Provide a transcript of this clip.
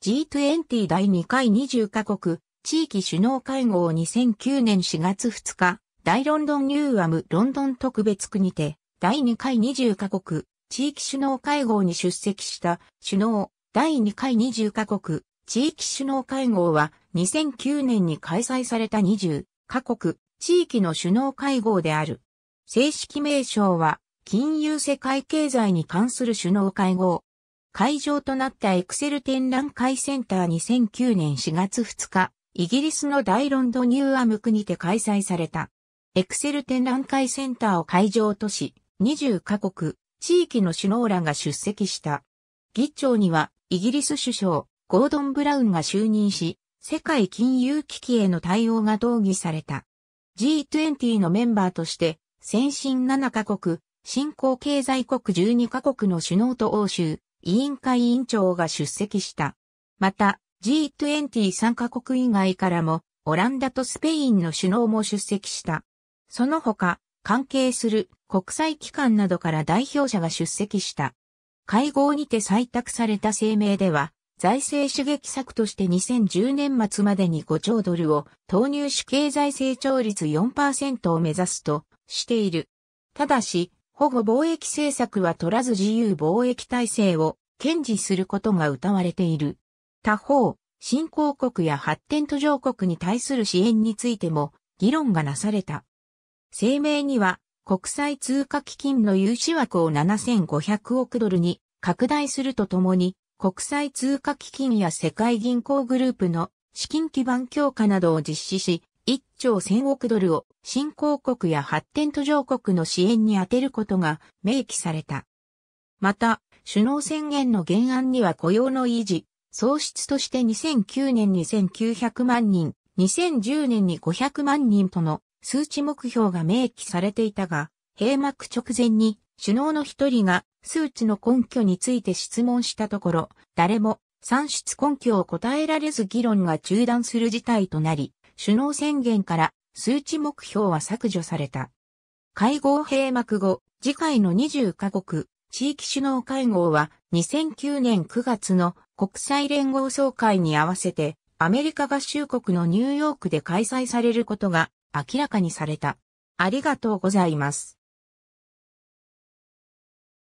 G20 第2回20カ国地域首脳会合2009年4月2日、大ロンドンニューアムロンドン特別区にて、第2回20カ国地域首脳会合に出席した首脳、第2回20カ国地域首脳会合は2009年に開催された20カ国地域の首脳会合である。正式名称は金融世界経済に関する首脳会合会場となったエクセル展覧会センター2009年4月2日、イギリスの大ロンドニューアムクにて開催された。エクセル展覧会センターを会場とし、20カ国、地域の首脳らが出席した。議長には、イギリス首相、ゴードン・ブラウンが就任し、世界金融危機への対応が討議された。G20 のメンバーとして、先進7カ国、新興経済国12カ国の首脳と欧州、委員会委員長が出席した。また、G20 参加国以外からも、オランダとスペインの首脳も出席した。その他、関係する国際機関などから代表者が出席した。会合にて採択された声明では、財政刺激策として2010年末までに5兆ドルを投入し経済成長率4%を目指すとしている。ただし、保護貿易政策は取らず自由貿易体制を堅持することが謳われている。他方、新興国や発展途上国に対する支援についても議論がなされた。声明には国際通貨基金の融資枠を7500億ドルに拡大するとともに国際通貨基金や世界銀行グループの資金基盤強化などを実施し、1兆1000億ドルを新興国や発展途上国の支援に充てることが明記された。また、首脳宣言の原案には雇用の維持、創出として2009年に1900万人、2010年に500万人との数値目標が明記されていたが、閉幕直前に首脳の一人が数値の根拠について質問したところ、誰も算出根拠を答えられず議論が中断する事態となり、首脳宣言から数値目標は削除された。会合閉幕後、次回の20カ国、地域首脳会合は2009年9月の国際連合総会に合わせてアメリカ合衆国のニューヨークで開催されることが明らかにされた。ありがとうございます。